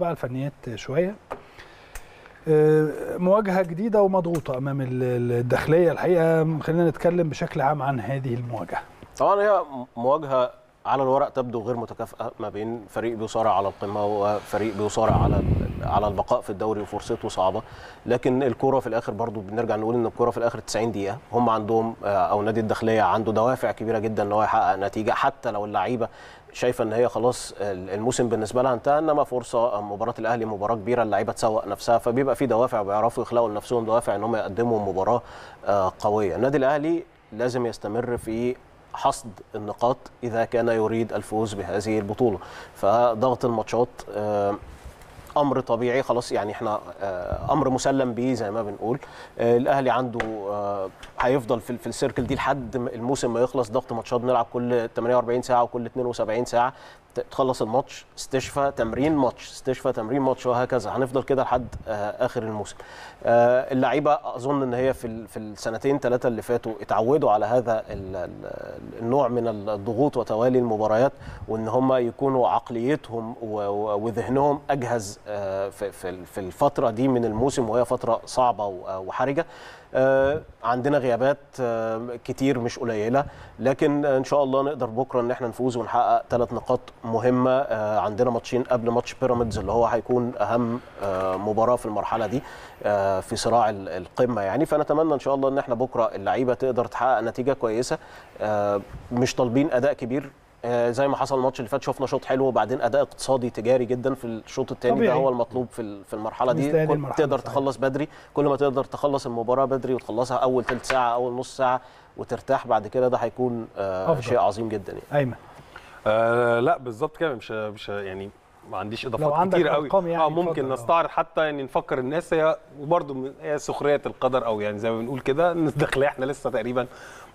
بقى الفنيات شويه آه، مواجهه جديده ومضغوطه امام الداخليه الحقيقه خلينا نتكلم بشكل عام عن هذه المواجهه طبعا هي مواجهه على الورق تبدو غير متكافئه ما بين فريق بيصارع على القمه وفريق بيصارع على على البقاء في الدوري وفرصته صعبه لكن الكوره في الاخر برضو بنرجع نقول ان الكوره في الاخر 90 دقيقه هم عندهم آه، او نادي الداخليه عنده دوافع كبيره جدا ان هو يحقق نتيجه حتى لو اللعيبه شايفه ان هي خلاص الموسم بالنسبه لها انتهى انما فرصه آه، مباراه الاهلي مباراه كبيره اللعيبه تسوق نفسها فبيبقى في دوافع بيعرفوا يخلقوا لنفسهم دوافع ان هم يقدموا مباراه آه، قويه النادي الاهلي لازم يستمر في حصد النقاط اذا كان يريد الفوز بهذه البطوله فضغط الماتشات امر طبيعي خلاص يعني احنا آه، امر مسلم بيه زي ما بنقول آه، الاهلي عنده آه، هيفضل في السيركل دي لحد الموسم ما يخلص ضغط ماتشات بنلعب كل 48 ساعه وكل 72 ساعه تخلص الماتش استشفى تمرين ماتش استشفى تمرين ماتش وهكذا هنفضل كده لحد آه، اخر الموسم آه، اللعيبه اظن ان هي في في السنتين ثلاثه اللي فاتوا اتعودوا على هذا النوع من الضغوط وتوالي المباريات وان هم يكونوا عقليتهم وذهنهم اجهز آه، في الفتره دي من الموسم وهي فتره صعبه وحرجه عندنا غيابات كتير مش قليله لكن ان شاء الله نقدر بكره ان احنا نفوز ونحقق ثلاث نقاط مهمه آه، عندنا ماتشين قبل ماتش بيراميدز اللي هو هيكون اهم آه، مباراه في المرحله دي آه، في صراع القمه يعني فنتمنى ان شاء الله ان احنا بكره اللعيبه تقدر تحقق نتيجه كويسه مش طالبين اداء كبير زي ما حصل الماتش اللي فات شفنا شوط حلو وبعدين اداء اقتصادي تجاري جدا في الشوط الثاني ده هو المطلوب في في المرحله دي المرحلة تقدر صحيح. تخلص بدري كل ما تقدر تخلص المباراه بدري وتخلصها اول ثلث ساعه اول نص ساعه وترتاح بعد كده ده هيكون شيء عظيم جدا يعني ايمن آه لا بالظبط كده مش مش يعني ما عنديش اضافات كتير قوي يعني اه ممكن نستعرض حتى يعني نفكر الناس هي وبرده هي سخريه القدر او يعني زي ما بنقول كده الناس داخليه احنا لسه تقريبا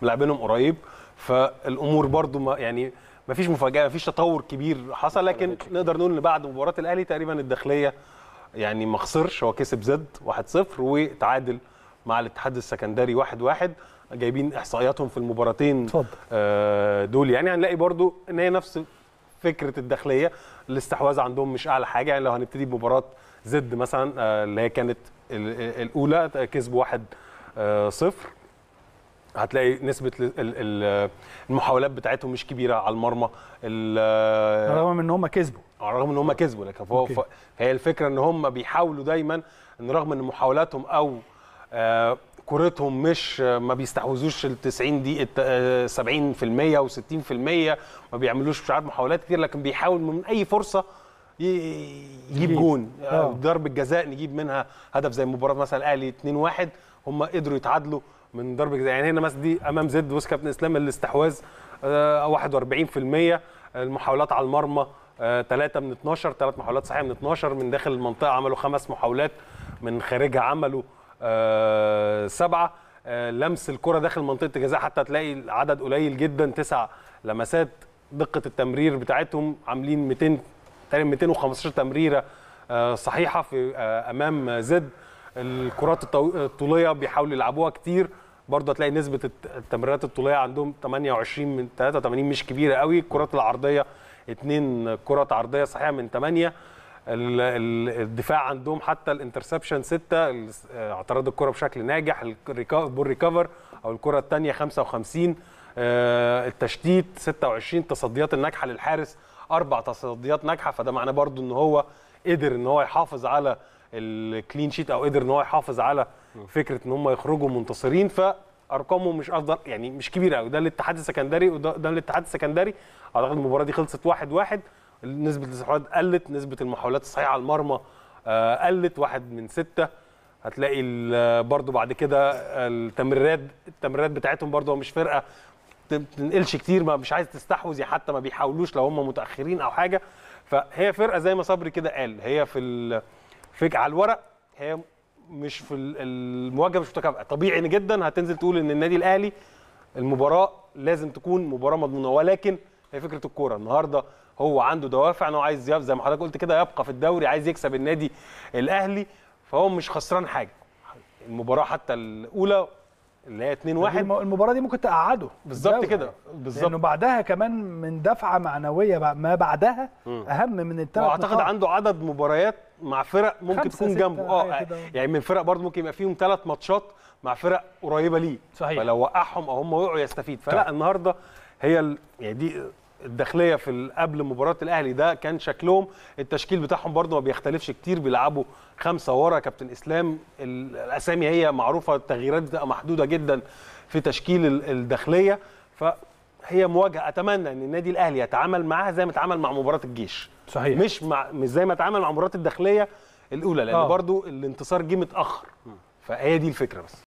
ملاعبينهم قريب فالامور برده ما يعني ما فيش مفاجاه ما فيش تطور كبير حصل لكن نقدر نقول ان بعد مباراه الاهلي تقريبا الداخليه يعني ما خسرش هو كسب زد 1-0 وتعادل مع الاتحاد السكندري 1-1 جايبين احصائياتهم في المباراتين آه، دول يعني هنلاقي برضو ان هي نفس فكره الداخليه الاستحواذ عندهم مش اعلى حاجه يعني لو هنبتدي بمباراه زد مثلا آه، اللي هي كانت الاولى آه، كسبوا واحد 0 صفر هتلاقي نسبة المحاولات بتاعتهم مش كبيرة على المرمى رغم ان هم كسبوا رغم ان هم كسبوا لكن فهو الفكرة ان هم بيحاولوا دايما ان رغم ان محاولاتهم او كورتهم مش ما بيستحوذوش ال 90 دي 70% و60% ما بيعملوش مش عارف محاولات كتير لكن بيحاول من اي فرصه يجيب جون آه. آه، ضربه جزاء نجيب منها هدف زي مباراه مثلا الاهلي 2-1 هم قدروا يتعادلوا من ضربه جزاء يعني هنا مثلا دي امام زد وسكا بن اسلام الاستحواذ 41% آه، المحاولات على المرمى 3 من 12 3 محاولات صحيحه من 12 من داخل المنطقه عملوا خمس محاولات من خارجها عملوا آه، سبعه آه، لمس الكره داخل منطقه الجزاء حتى تلاقي العدد قليل جدا تسع لمسات دقه التمرير بتاعتهم عاملين 200 تقريبا 215 تمريره آه، صحيحه في امام زد الكرات الطوليه بيحاولوا يلعبوها كتير برضه هتلاقي نسبه التمريرات الطوليه عندهم 28 من 83 مش كبيره قوي الكرات العرضيه اثنين كرات عرضيه صحيحه من 8 الدفاع عندهم حتى الانترسبشن ستة آه، اعتراض الكره بشكل ناجح البول ريكفر او الكره الثانيه 55 آه، التشتيت 26 تصديات الناجحه للحارس اربع تصديات ناجحه فده معناه برضو ان هو قدر ان هو يحافظ على الكلين شيت او قدر ان هو يحافظ على فكره ان هم يخرجوا منتصرين ارقامه مش افضل يعني مش كبيره قوي ده للاتحاد السكندري وده الاتحاد السكندري اعتقد المباراه دي خلصت 1-1 نسبه الاستحواذ قلت نسبه المحاولات الصحيحه على المرمى آه، قلت واحد من سته هتلاقي برضو بعد كده التمريرات التمريرات بتاعتهم برضو مش فرقه تنقلش كتير ما مش عايز تستحوذ حتى ما بيحاولوش لو هم متاخرين او حاجه فهي فرقه زي ما صبري كده قال هي في في على الورق هي مش في المواجهه مش متكافئه طبيعي جدا هتنزل تقول ان النادي الاهلي المباراه لازم تكون مباراه مضمونه ولكن هي فكره الكوره النهارده هو عنده دوافع ان هو عايز زي ما حضرتك قلت كده يبقى في الدوري عايز يكسب النادي الاهلي فهو مش خسران حاجه المباراه حتى الاولى اللي هي 2 1 المباراه دي ممكن تقعده بالظبط كده بالظبط لانه بعدها كمان من دفعه معنويه ما بعدها م. اهم من الثلاث واعتقد عنده عدد مباريات مع فرق ممكن تكون جنبه اه يعني من فرق برضه ممكن يبقى فيهم ثلاث ماتشات مع فرق قريبه ليه صحيح فلو وقعهم او هم وقعوا يستفيد فلا طيب. النهارده هي ال... يعني دي الداخليه في قبل مباراه الاهلي ده كان شكلهم التشكيل بتاعهم برده ما بيختلفش كتير بيلعبوا خمسه ورا كابتن اسلام الاسامي هي معروفه التغييرات بتبقى محدوده جدا في تشكيل الداخليه فهي مواجهه اتمنى ان النادي الاهلي يتعامل معاها زي ما اتعامل مع مباراه الجيش صحيح مش مع مش زي ما اتعامل مع مباراه الداخليه الاولى لان آه. برده الانتصار جه متاخر فهي دي الفكره بس